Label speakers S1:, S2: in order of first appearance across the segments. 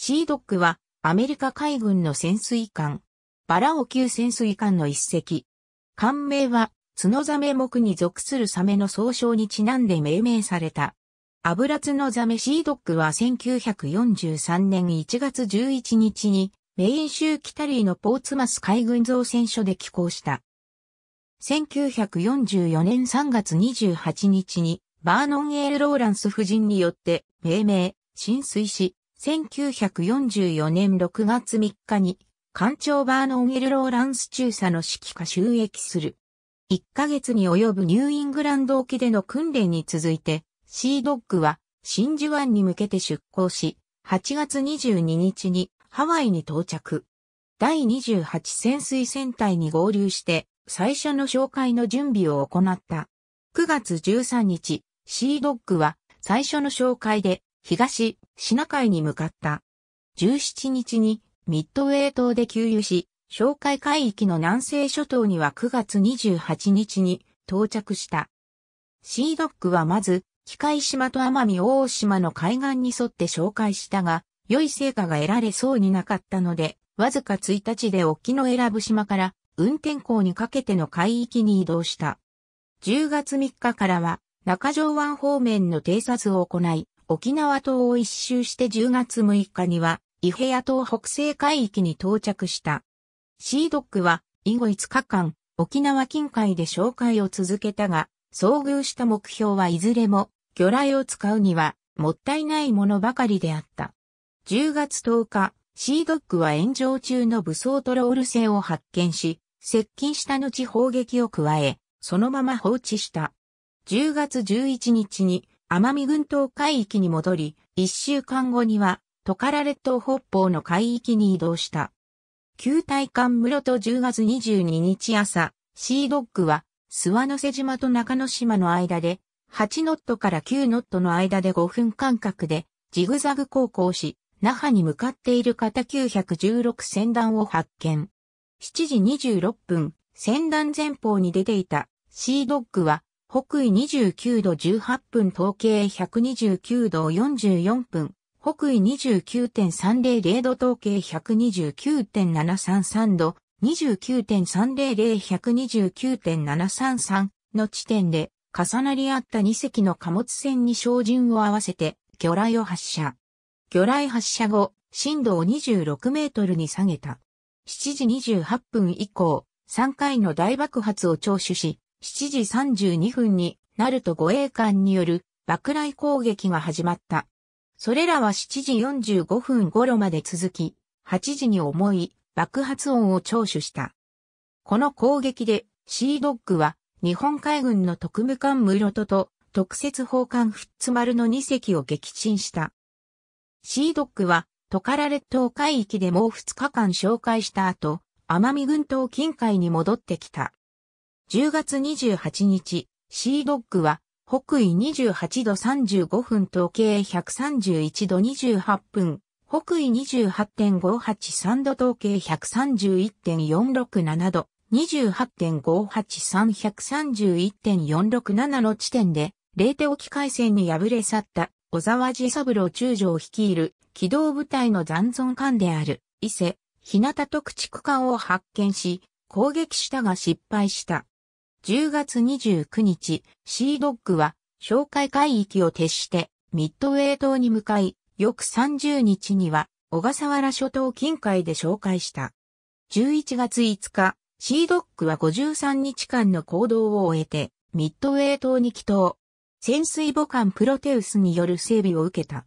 S1: シードックはアメリカ海軍の潜水艦、バラオ級潜水艦の一隻。艦名は、ツノザメ目に属するサメの総称にちなんで命名された。油ツノザメシードックは1943年1月11日に、メイン州キタリーのポーツマス海軍造船所で寄港した。1944年3月28日に、バーノン・エール・ローランス夫人によって命名、浸水し、1944年6月3日に、艦長バーノン・エル・ローランス中佐の指揮下収益する。1ヶ月に及ぶニューイングランド沖での訓練に続いて、シードッグは真珠湾に向けて出港し、8月22日にハワイに到着。第28潜水船隊に合流して、最初の紹介の準備を行った。9月13日、シードッグは最初の紹介で、東シナ海に向かった。17日にミッドウェー島で給油し、紹介海域の南西諸島には9月28日に到着した。シードックはまず、機械島と奄美大島の海岸に沿って紹介したが、良い成果が得られそうになかったので、わずか1日で沖の選ぶ島から運転港にかけての海域に移動した。10月3日からは中条湾方面の偵察を行い、沖縄島を一周して10月6日には、伊平屋島北西海域に到着した。シードックは、以後5日間、沖縄近海で紹介を続けたが、遭遇した目標はいずれも、魚雷を使うには、もったいないものばかりであった。10月10日、シードックは炎上中の武装トロール船を発見し、接近した後砲撃を加え、そのまま放置した。10月11日に奄美群島海域に戻り、一週間後には、トカラ列島北方の海域に移動した。旧体艦室戸10月22日朝、シードッグは、諏訪之瀬島と中之島の間で、8ノットから9ノットの間で5分間隔で、ジグザグ航行し、那覇に向かっている型916船団を発見。7時26分、船団前方に出ていたシードッグは北緯29度18分統計129度44分、北緯29.300度統計129.733度、29.300129.733の地点で重なり合った2隻の貨物船に照準を合わせて魚雷を発射。魚雷発射後、震度を26メートルに下げた。7時28分以降、3回の大爆発を聴取し、7時32分に、ナルト護衛艦による爆雷攻撃が始まった。それらは7時45分頃まで続き、8時に重い爆発音を聴取した。この攻撃で、シードッグは、日本海軍の特務艦室トと特設砲艦フッツ丸の2隻を撃沈した。シードッグは、トカラ列島海域でもう2日間紹介した後、奄美群島近海に戻ってきた。10月28日、シードッグは、北緯28度35分統計131度28分、北緯28.583度統計131.467度、28.583131.467の地点で、冷手沖海戦に敗れ去った小沢治三郎中将率いる機動部隊の残存艦である伊勢、日向特地区艦を発見し、攻撃したが失敗した。10月29日、シードッグは、哨戒海域を徹して、ミッドウェイ島に向かい、翌30日には、小笠原諸島近海で紹介した。11月5日、シードッグは53日間の行動を終えて、ミッドウェイ島に帰島。潜水母艦プロテウスによる整備を受けた。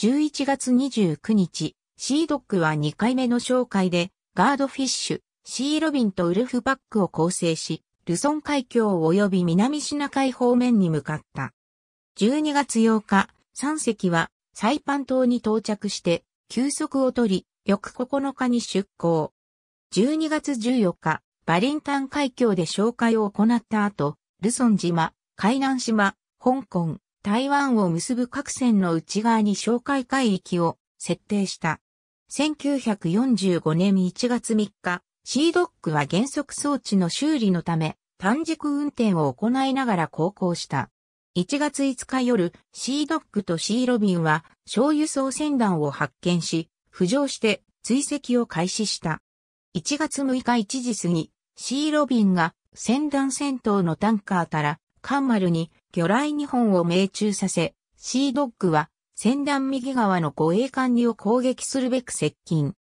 S1: 11月29日、シードッグは2回目の紹介で、ガードフィッシュ、シーロビンとウルフバックを構成し、ルソン海峡及び南シナ海方面に向かった。12月8日、三隻はサイパン島に到着して休息をとり、翌9日に出港。12月14日、バリンタン海峡で紹介を行った後、ルソン島、海南島、香港、台湾を結ぶ各線の内側に紹介海域を設定した。1945年1月3日、c ドックは減速装置の修理のため、単軸運転を行いながら航行した。1月5日夜、c ドックと C ロビンは、小輸送船団を発見し、浮上して追跡を開始した。1月6日1時過ぎ、C ロビンが船団戦闘のタンカーからカンマルに魚雷2本を命中させ、C ドックは船団右側の護衛艦にを攻撃するべく接近。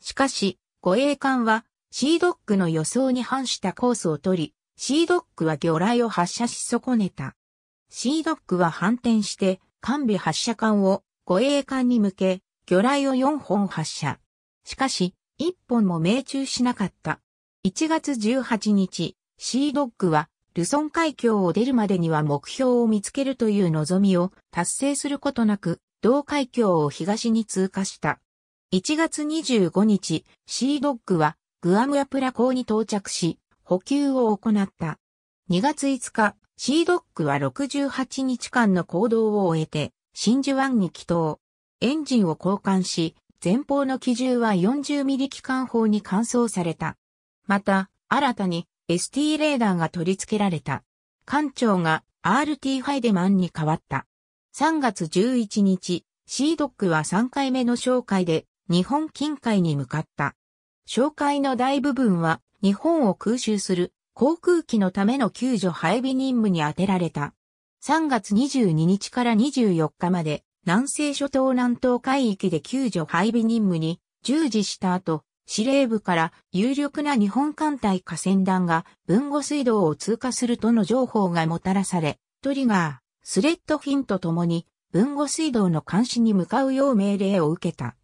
S1: しかし、護衛艦はシードックの予想に反したコースを取り、シードックは魚雷を発射し損ねた。シードックは反転して、艦尾発射艦を護衛艦に向け、魚雷を4本発射。しかし、1本も命中しなかった。1月18日、シードックは、ルソン海峡を出るまでには目標を見つけるという望みを達成することなく、同海峡を東に通過した。1月25日、シードックは、グアムアプラ港に到着し、補給を行った。2月5日、シードックは68日間の行動を終えて、真珠湾に帰島。エンジンを交換し、前方の機銃は40ミリ機関砲に換装された。また、新たに ST レーダーが取り付けられた。艦長が RT ハイデマンに変わった。3月11日、シードックは3回目の紹介で日本近海に向かった。紹介の大部分は日本を空襲する航空機のための救助配備任務に充てられた。3月22日から24日まで南西諸島南東海域で救助配備任務に従事した後、司令部から有力な日本艦隊河川団が文後水道を通過するとの情報がもたらされ、トリガー、スレッドフィンとともに文後水道の監視に向かうよう命令を受けた。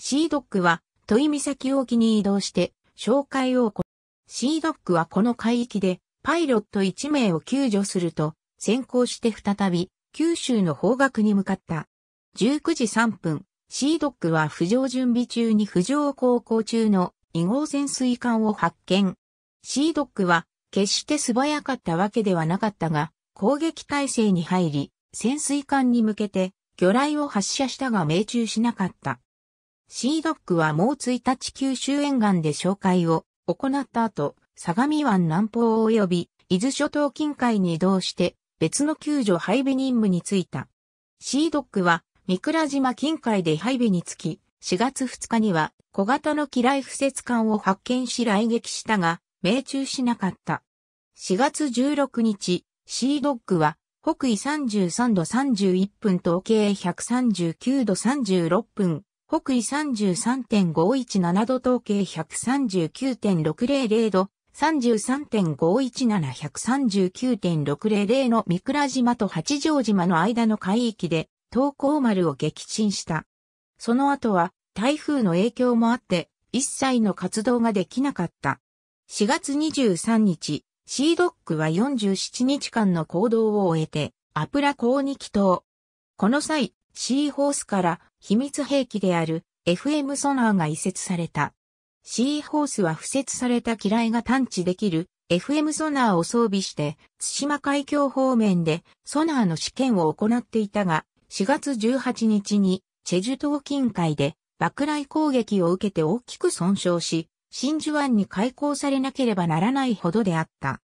S1: シードックは問井岬沖に移動して、紹介を行う。シードックはこの海域で、パイロット1名を救助すると、先行して再び、九州の方角に向かった。19時3分、シードックは浮上準備中に浮上航行中の2号潜水艦を発見。シードックは、決して素早かったわけではなかったが、攻撃態勢に入り、潜水艦に向けて魚雷を発射したが命中しなかった。シードックはもう1日九州沿岸で紹介を行った後、相模湾南方及び伊豆諸島近海に移動して別の救助配備任務に就いた。シードックは三倉島近海で配備につき、4月2日には小型の機雷不設艦を発見し来撃したが、命中しなかった。4月16日、シードックは北緯33度31分と計139度36分、北緯33.517度統計139.600度、33.517139.600の三倉島と八丈島の間の海域で東高丸を撃沈した。その後は台風の影響もあって一切の活動ができなかった。4月23日、シードックは47日間の行動を終えてアプラ港に帰島。この際、シーホースから秘密兵器である FM ソナーが移設された。シーホースは付設された機雷が探知できる FM ソナーを装備して、津島海峡方面でソナーの試験を行っていたが、4月18日にチェジュ島近海で爆雷攻撃を受けて大きく損傷し、真珠湾に開港されなければならないほどであった。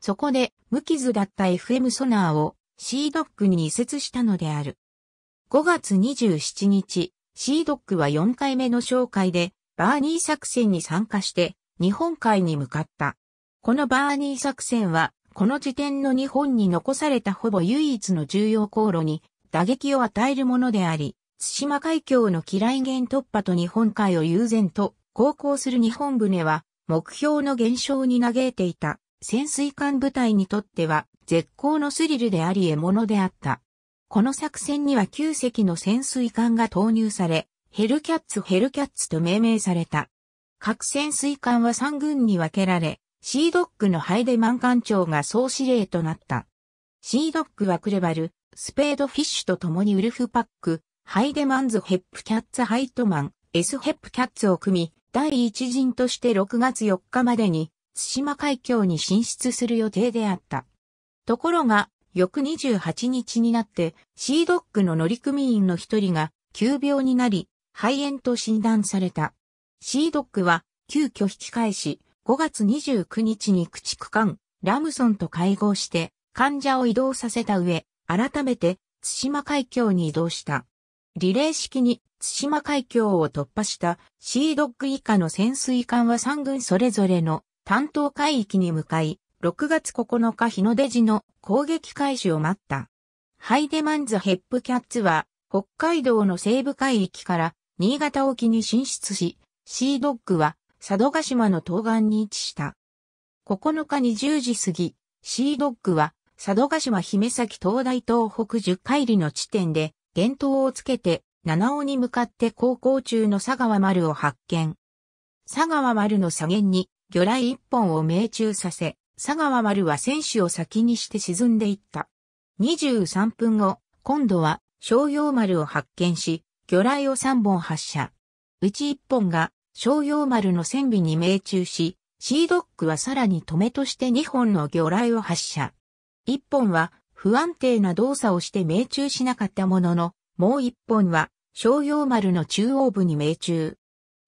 S1: そこで無傷だった FM ソナーをシードックに移設したのである。5月27日、シードックは4回目の紹介で、バーニー作戦に参加して、日本海に向かった。このバーニー作戦は、この時点の日本に残されたほぼ唯一の重要航路に打撃を与えるものであり、対馬海峡の機雷源突破と日本海を悠然と航行する日本船は、目標の減少に嘆いていた潜水艦部隊にとっては絶好のスリルであり獲物であった。この作戦には9隻の潜水艦が投入され、ヘルキャッツヘルキャッツと命名された。各潜水艦は3軍に分けられ、シードックのハイデマン艦長が総司令となった。シードックはクレバル、スペードフィッシュと共にウルフパック、ハイデマンズヘップキャッツハイトマン、エスヘップキャッツを組み、第一陣として6月4日までに、津島海峡に進出する予定であった。ところが、翌28日になって、シードックの乗組員の一人が急病になり、肺炎と診断された。シードックは急遽引き返し、5月29日に駆逐艦、ラムソンと会合して、患者を移動させた上、改めて、津島海峡に移動した。リレー式に津島海峡を突破したシードック以下の潜水艦は3軍それぞれの担当海域に向かい、6月9日日の出時の攻撃開始を待った。ハイデマンズヘップキャッツは、北海道の西部海域から新潟沖に進出し、シードッグは佐渡島の東岸に位置した。9日に0時過ぎ、シードッグは佐渡島姫崎東大東北10海里の地点で、幻灯をつけて七尾に向かって航行中の佐川丸を発見。佐川丸の左舷に魚雷一本を命中させ、佐川丸は選手を先にして沈んでいった。23分後、今度は商用丸を発見し、魚雷を3本発射。うち1本が商用丸の船尾に命中し、シードックはさらに止めとして2本の魚雷を発射。1本は不安定な動作をして命中しなかったものの、もう1本は商用丸の中央部に命中。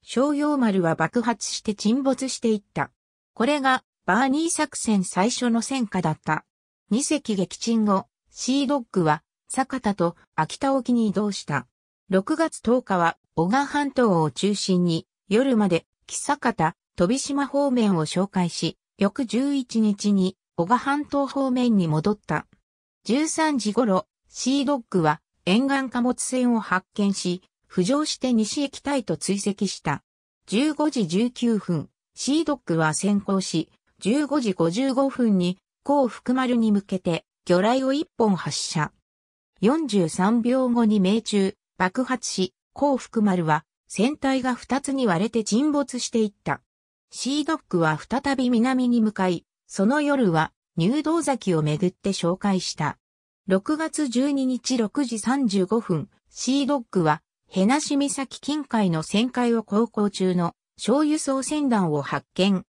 S1: 商用丸は爆発して沈没していった。これがバーニー作戦最初の戦果だった。2隻撃沈後、シードッグは、坂田と秋田沖に移動した。6月10日は、小賀半島を中心に、夜まで、木坂田、飛島方面を紹介し、翌11日に、小賀半島方面に戻った。13時頃、シードッグは、沿岸貨物船を発見し、浮上して西へたいと追跡した。15時19分、シードッグは先行し、15時55分に、高福丸に向けて、魚雷を1本発射。43秒後に命中、爆発し、幸福丸は、船体が2つに割れて沈没していった。シードックは再び南に向かい、その夜は、入道崎をめぐって紹介した。6月12日6時35分、シードックは、ヘナシ岬近海の旋回を航行中の、醤油送船団を発見。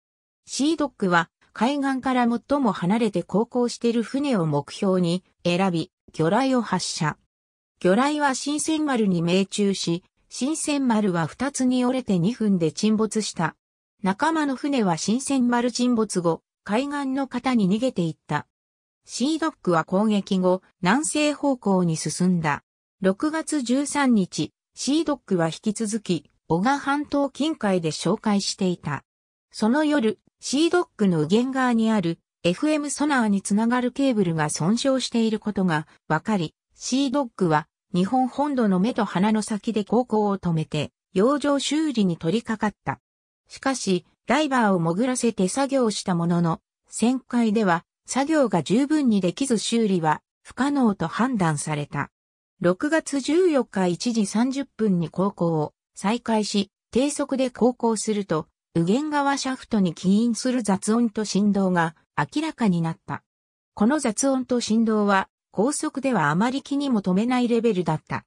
S1: シードックは海岸から最も離れて航行している船を目標に選び、魚雷を発射。魚雷は新鮮丸に命中し、新鮮丸は2つに折れて2分で沈没した。仲間の船は新鮮丸沈没後、海岸の方に逃げていった。シードックは攻撃後、南西方向に進んだ。6月13日、シードックは引き続き、小賀半島近海で紹介していた。その夜、シードックの右舷側にある FM ソナーにつながるケーブルが損傷していることがわかり、シードックは日本本土の目と鼻の先で航行を止めて、洋上修理に取り掛かった。しかし、ダイバーを潜らせて作業したものの、旋回では作業が十分にできず修理は不可能と判断された。6月14日1時30分に航行を再開し、低速で航行すると、右舷側シャフトに起因する雑音と振動が明らかになった。この雑音と振動は高速ではあまり気にも留めないレベルだった。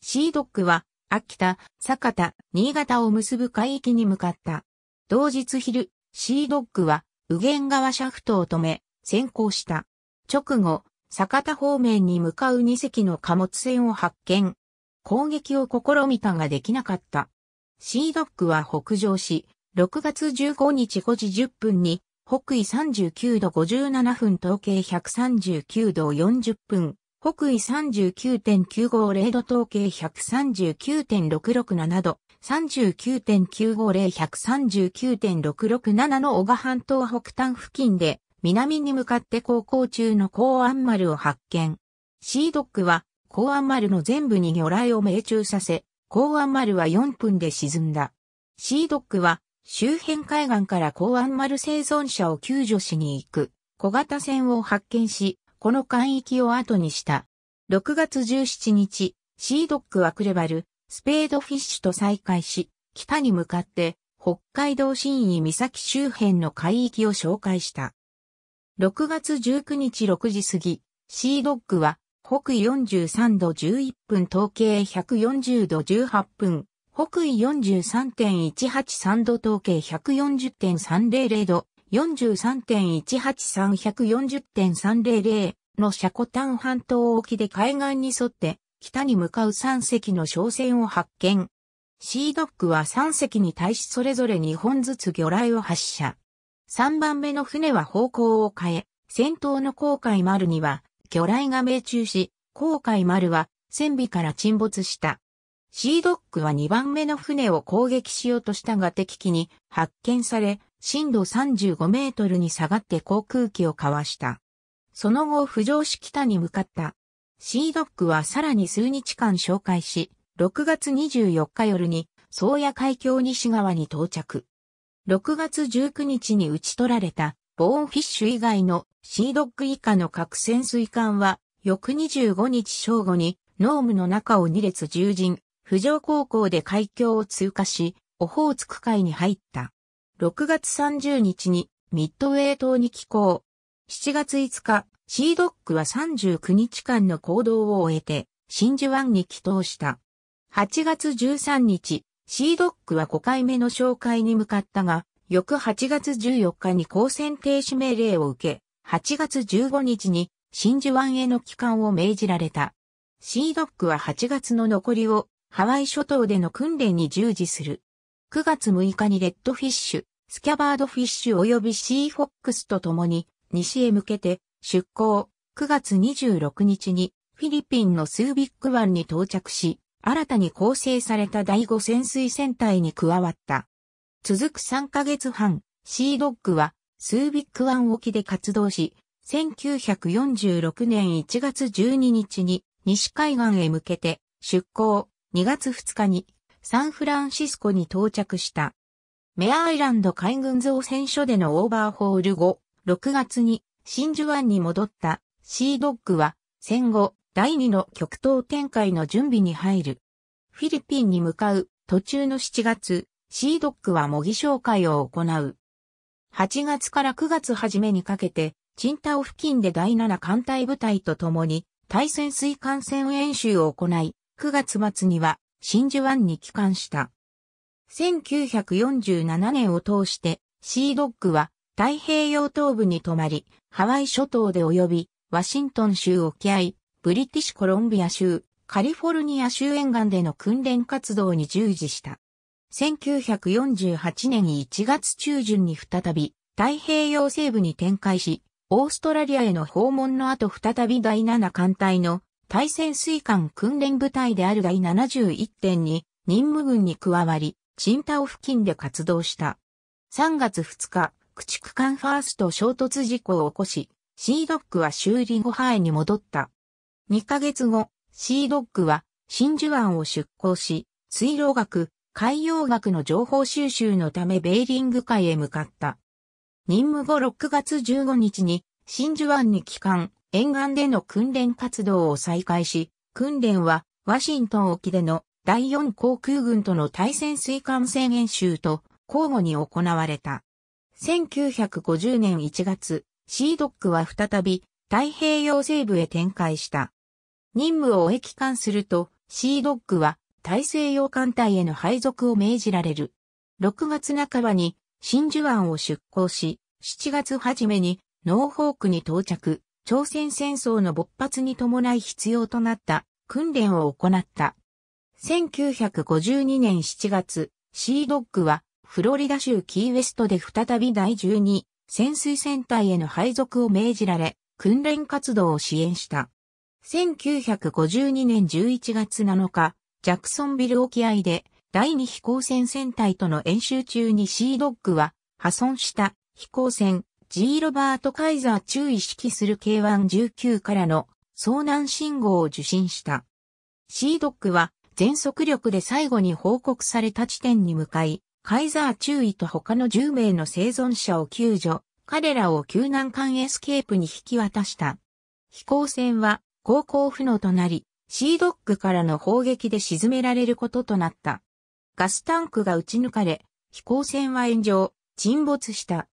S1: C ドックは秋田、坂田、新潟を結ぶ海域に向かった。同日昼、C ドックは右舷側シャフトを止め、先行した。直後、坂田方面に向かう2隻の貨物船を発見。攻撃を試みたができなかった。C ドックは北上し、6月15日5時10分に、北緯39度57分統計139度40分、北緯39.950度統計139.667度、39.950139.667の小賀半島北端付近で、南に向かって航行中の港安丸を発見。シードックは、港安丸の全部に魚雷を命中させ、港安丸は4分で沈んだ。シードックは、周辺海岸から港湾丸生存者を救助しに行く小型船を発見し、この海域を後にした。6月17日、シードックはクレバル、スペードフィッシュと再会し、北に向かって北海道新井岬周辺の海域を紹介した。6月19日6時過ぎ、シードックは北緯43度11分統計140度18分、北緯43.183度統計140.300度、43.183140.300のシャコタン半島沖で海岸に沿って北に向かう3隻の商船を発見。シードックは3隻に対しそれぞれ2本ずつ魚雷を発射。3番目の船は方向を変え、先頭の航海丸には魚雷が命中し、航海丸は船尾から沈没した。シードックは2番目の船を攻撃しようとしたが敵機に発見され、深度35メートルに下がって航空機をかわした。その後、浮上し北に向かった。シードックはさらに数日間紹介し、6月24日夜に、宗谷海峡西側に到着。6月19日に打ち取られた、ボーンフィッシュ以外のシードック以下の核潜水艦は、翌25日正午に、ノームの中を2列従人、浮上高校で海峡を通過し、オホーツク海に入った。6月30日にミッドウェー島に寄港。7月5日、シードックは39日間の行動を終えて、真珠湾に帰島した。8月13日、シードックは5回目の紹介に向かったが、翌8月14日に交戦停止命令を受け、8月15日に真珠湾への帰還を命じられた。シードックは8月の残りをハワイ諸島での訓練に従事する。9月6日にレッドフィッシュ、スキャバードフィッシュ及びシーフォックスと共に西へ向けて出港。9月26日にフィリピンのスービック湾に到着し、新たに構成された第5潜水船隊に加わった。続く3ヶ月半、シードッグはスービック湾沖で活動し、1946年1月12日に西海岸へ向けて出港。2月2日にサンフランシスコに到着した。メアアイランド海軍造船所でのオーバーホール後、6月に真珠湾に戻ったシードッグは戦後第2の極東展開の準備に入る。フィリピンに向かう途中の7月、シードッグは模擬紹介を行う。8月から9月初めにかけて、チンタオ付近で第7艦隊部隊と共に対戦水艦船演習を行い、9月末には真珠湾に帰還した。1947年を通してシードッグは太平洋東部に泊まり、ハワイ諸島で及び、ワシントン州沖合、ブリティッシュコロンビア州、カリフォルニア州沿岸での訓練活動に従事した。1948年1月中旬に再び太平洋西部に展開し、オーストラリアへの訪問の後再び第7艦隊の対潜水艦訓練部隊である第7 1に任務軍に加わり、チンタオ付近で活動した。3月2日、駆逐艦ファースト衝突事故を起こし、シードックは修理後ハエに戻った。2ヶ月後、シードックは真珠湾を出港し、水路学、海洋学の情報収集のためベーリング海へ向かった。任務後6月15日に真珠湾に帰還、沿岸での訓練活動を再開し、訓練はワシントン沖での第4航空軍との対戦水艦戦演習と交互に行われた。1950年1月、シードックは再び太平洋西部へ展開した。任務を駅還すると、シードックは大西洋艦隊への配属を命じられる。6月半ばに真珠湾を出港し、7月初めにノーホークに到着。朝鮮戦争の勃発に伴い必要となった訓練を行った。1952年7月、シードッグはフロリダ州キーウェストで再び第12潜水船隊への配属を命じられ、訓練活動を支援した。1952年11月7日、ジャクソンビル沖合で第2飛行船船隊との演習中にシードッグは破損した飛行船 G. ロバート・カイザー中意揮する K119 からの遭難信号を受信した。C ドックは全速力で最後に報告された地点に向かい、カイザー中尉と他の10名の生存者を救助、彼らを救難艦エスケープに引き渡した。飛行船は航行不能となり、シードックからの砲撃で沈められることとなった。ガスタンクが撃ち抜かれ、飛行船は炎上、沈没した。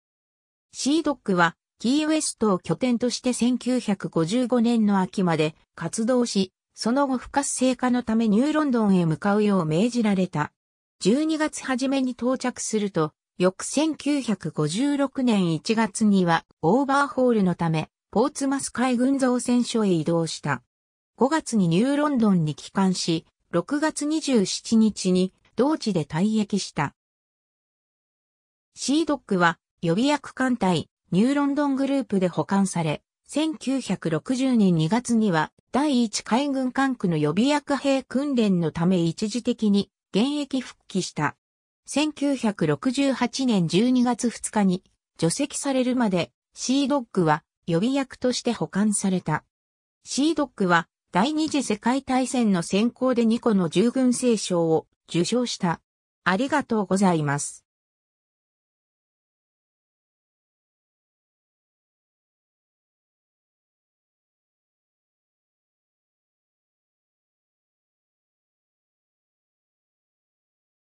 S1: シードックはキーウエストを拠点として1955年の秋まで活動し、その後不活性化のためニューロンドンへ向かうよう命じられた。12月初めに到着すると、翌1956年1月にはオーバーホールのため、ポーツマス海軍造船所へ移動した。5月にニューロンドンに帰還し、6月27日に同地で退役した。シードックは予備役艦隊、ニューロンドングループで保管され、1960年2月には第1海軍管区の予備役兵訓練のため一時的に現役復帰した。1968年12月2日に除籍されるまでシードッグは予備役として保管された。シードッグは第二次世界大戦の先行で2個の従軍聖賞を受賞した。ありがとうございます。